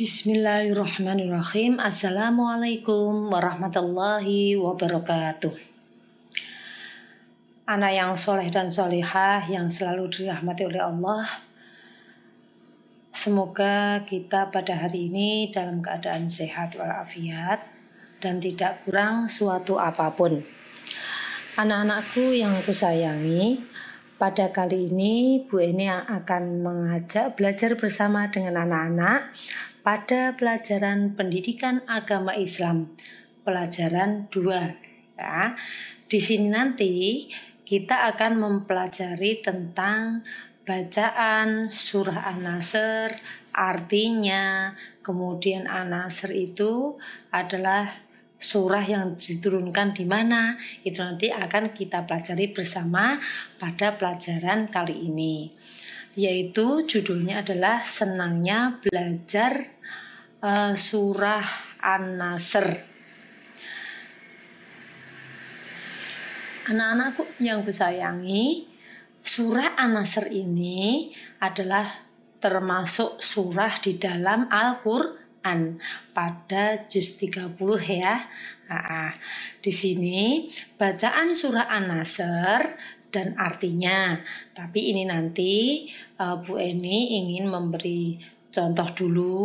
Bismillahirrahmanirrahim. Assalamualaikum warahmatullahi wabarakatuh. Anak yang soleh dan solehah yang selalu dirahmati oleh Allah. Semoga kita pada hari ini dalam keadaan sehat walafiat dan tidak kurang suatu apapun. Anak-anakku yang aku sayangi, pada kali ini Bu Eni akan mengajak belajar bersama dengan anak-anak pada pelajaran pendidikan agama Islam pelajaran 2 ya. Di sini nanti kita akan mempelajari tentang bacaan surah An-Nasr, artinya, kemudian An-Nasr itu adalah surah yang diturunkan di mana itu nanti akan kita pelajari bersama pada pelajaran kali ini yaitu judulnya adalah Senangnya Belajar uh, Surah An-Nasr. Anak-anakku yang kusayangi, surah An-Nasr ini adalah termasuk surah di dalam Al-Qur'an pada juz 30 ya. Nah, di sini bacaan surah An-Nasr dan artinya. Tapi ini nanti uh, Bu Eni ingin memberi contoh dulu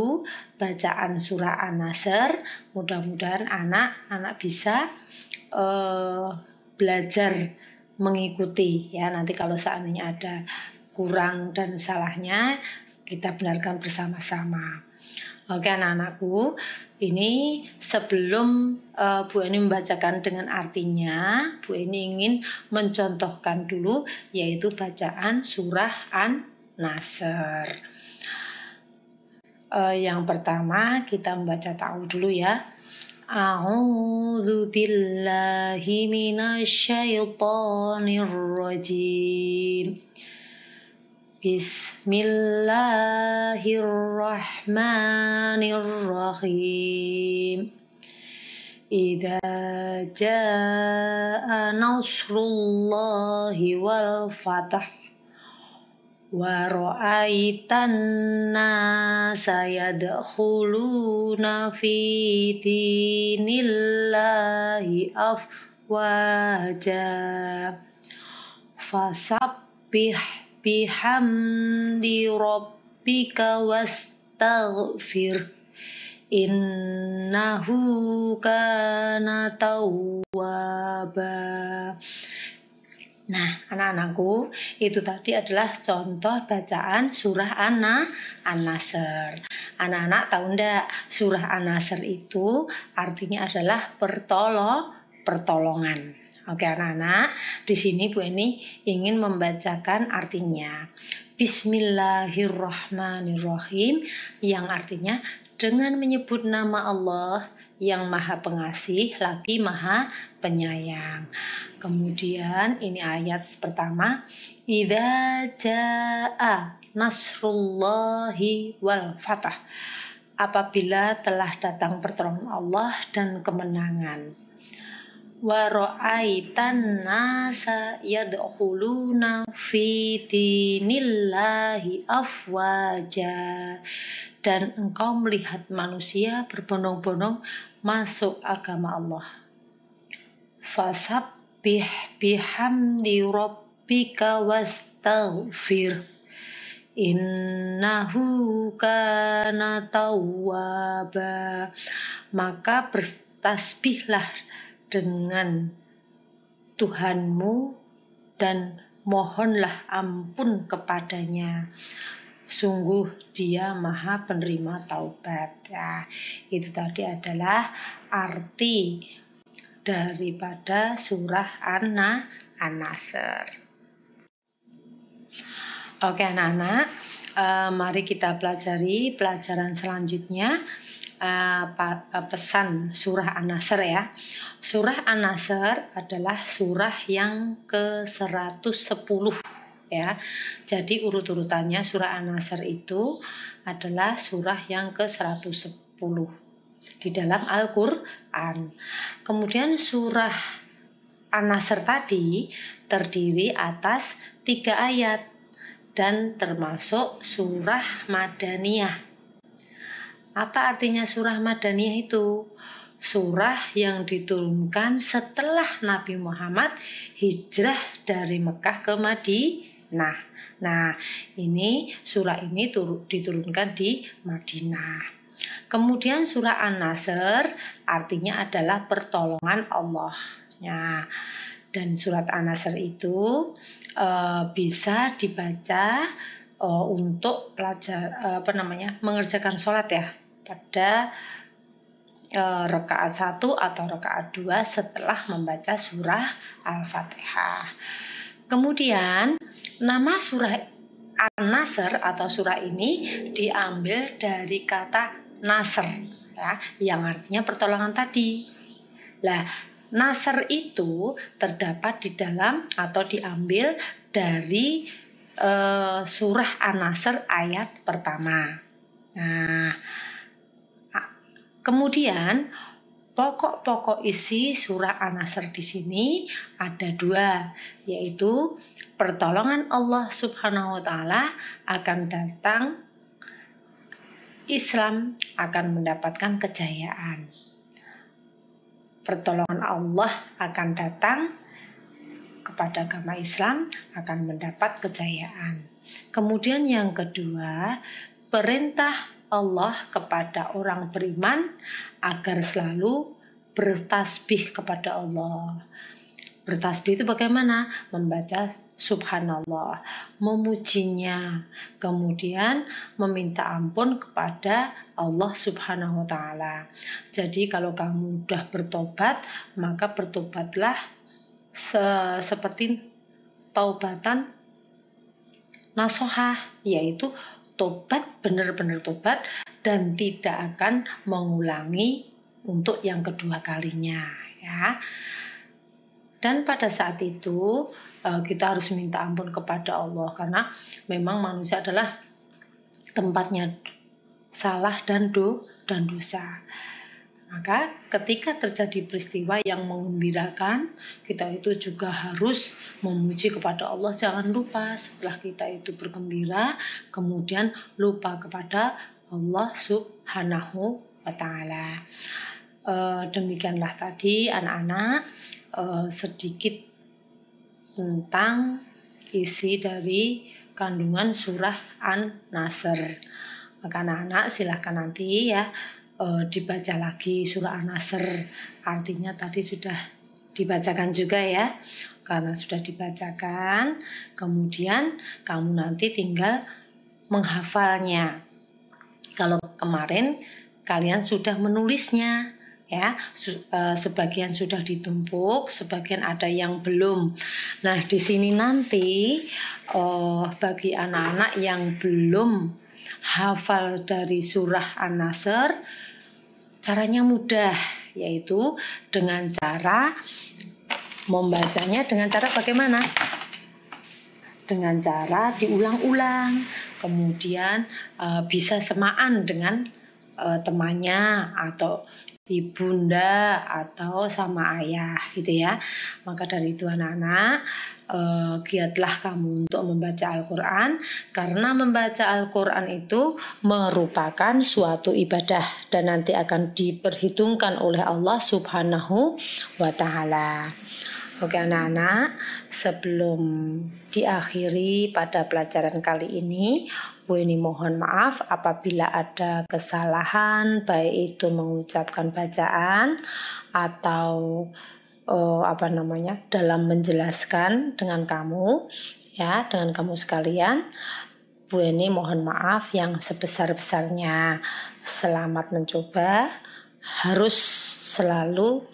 bacaan surah An-Nasr. Mudah-mudahan anak-anak bisa uh, belajar mengikuti ya. Nanti kalau seandainya ada kurang dan salahnya kita benarkan bersama-sama. Oke anak-anakku, ini sebelum uh, Bu Eni membacakan dengan artinya, Bu Eni ingin mencontohkan dulu yaitu bacaan surah An-Nasr. Uh, yang pertama kita membaca tahu dulu ya. A'udzu billahi minasyaitonir rajim. Bismillahirrahmanirrahim. Idza jaa nasrullahi wal fatah wa ra'aitan nasa yadkhuluna fi dinillahi afwaja fasabbih bihamdi rabbika wastaghfir innahu kana tawwaba Nah, anak-anakku, itu tadi adalah contoh bacaan surah An-Nasr. Anak-anak tahu enggak surah An-Nasr itu artinya adalah pertolong pertolongan. Oke anak-anak, di sini Bu Eni ingin membacakan artinya. Bismillahirrahmanirrahim yang artinya dengan menyebut nama Allah yang maha pengasih lagi maha penyayang. Kemudian ini ayat pertama, idza jaa nasrullahi wal fatah. Apabila telah datang pertolongan Allah dan kemenangan waraaitan nasa yadkhuluna fi dinillahi afwaja dan engkau melihat manusia berbondong-bondong masuk agama Allah fasabbih bihamdi rabbika wastaghfir innahu kana tawwaba maka bertasbihlah dengan Tuhanmu dan mohonlah ampun kepadanya. Sungguh dia maha penerima taubat. Ya, itu tadi adalah arti daripada surah An-Nasr. Oke anak-anak, eh, mari kita pelajari pelajaran selanjutnya Eh, eh, pesan surah An-Nasr ya. Surah An-Nasr adalah surah yang ke-110 ya. Jadi urut-urutannya surah An-Nasr itu adalah surah yang ke-110 di dalam Al-Qur'an. Kemudian surah An-Nasr tadi terdiri atas tiga ayat dan termasuk surah Madaniyah apa artinya surah Madaniyah itu? Surah yang diturunkan setelah Nabi Muhammad hijrah dari Mekah ke Madinah. Nah, ini surah ini diturunkan di Madinah. Kemudian surah An-Nasr artinya adalah pertolongan Allah. Ya. Dan surat An-Nasr itu e, bisa dibaca e, untuk pelajar e, apa namanya mengerjakan sholat ya pada e, rakaat 1 atau rakaat 2 setelah membaca surah Al-Fatihah. Kemudian nama surah An-Nasr atau surah ini diambil dari kata Nasr ya, yang artinya pertolongan tadi. Lah, Nasr itu terdapat di dalam atau diambil dari e, surah An-Nasr ayat pertama. Nah, Kemudian pokok-pokok isi surah An-Nasr di sini ada dua, yaitu pertolongan Allah Subhanahu wa taala akan datang Islam akan mendapatkan kejayaan. Pertolongan Allah akan datang kepada agama Islam akan mendapat kejayaan. Kemudian yang kedua, perintah Allah kepada orang beriman agar selalu bertasbih kepada Allah. Bertasbih itu bagaimana? Membaca subhanallah, memujinya, kemudian meminta ampun kepada Allah Subhanahu wa taala. Jadi kalau kamu sudah bertobat, maka bertobatlah se seperti taubatan nasohah, yaitu tobat, benar-benar tobat, dan tidak akan mengulangi untuk yang kedua kalinya. Ya, dan pada saat itu eh, kita harus minta ampun kepada Allah karena memang manusia adalah tempatnya salah dan do dan dosa. Maka ketika terjadi peristiwa yang mengembirakan, kita itu juga harus memuji kepada Allah. Jangan lupa setelah kita itu bergembira, kemudian lupa kepada Allah Subhanahu wa taala. E, demikianlah tadi anak-anak e, sedikit tentang isi dari kandungan surah An-Nasr. Maka anak-anak silahkan nanti ya uh, dibaca lagi surah An-Nasr. Artinya tadi sudah dibacakan juga ya. Karena sudah dibacakan, kemudian kamu nanti tinggal menghafalnya. Kalau kemarin kalian sudah menulisnya, ya eh, sebagian sudah ditumpuk sebagian ada yang belum nah di sini nanti uh, bagi anak-anak yang belum hafal dari surah An-Nasr caranya mudah yaitu dengan cara membacanya dengan cara bagaimana? Dengan cara diulang-ulang, kemudian e, bisa semaan dengan e, temannya atau ibunda atau sama ayah gitu ya. Maka dari itu anak-anak uh, eh, giatlah kamu untuk membaca Al-Quran karena membaca Al-Quran itu merupakan suatu ibadah dan nanti akan diperhitungkan oleh Allah Subhanahu wa taala. Oke anak-anak, sebelum diakhiri pada pelajaran kali ini, Bu ini mohon maaf apabila ada kesalahan baik itu mengucapkan bacaan atau uh, apa namanya dalam menjelaskan dengan kamu ya dengan kamu sekalian Bu Eni mohon maaf yang sebesar-besarnya selamat mencoba harus selalu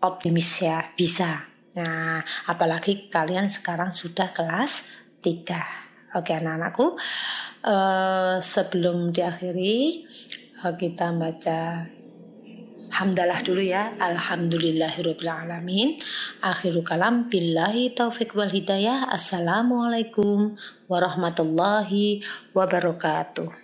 optimis ya bisa nah apalagi kalian sekarang sudah kelas 3 oke anak-anakku uh, sebelum diakhiri eh, kita baca hamdalah dulu ya alhamdulillahirobbilalamin akhiru kalam billahi taufik wal hidayah assalamualaikum warahmatullahi wabarakatuh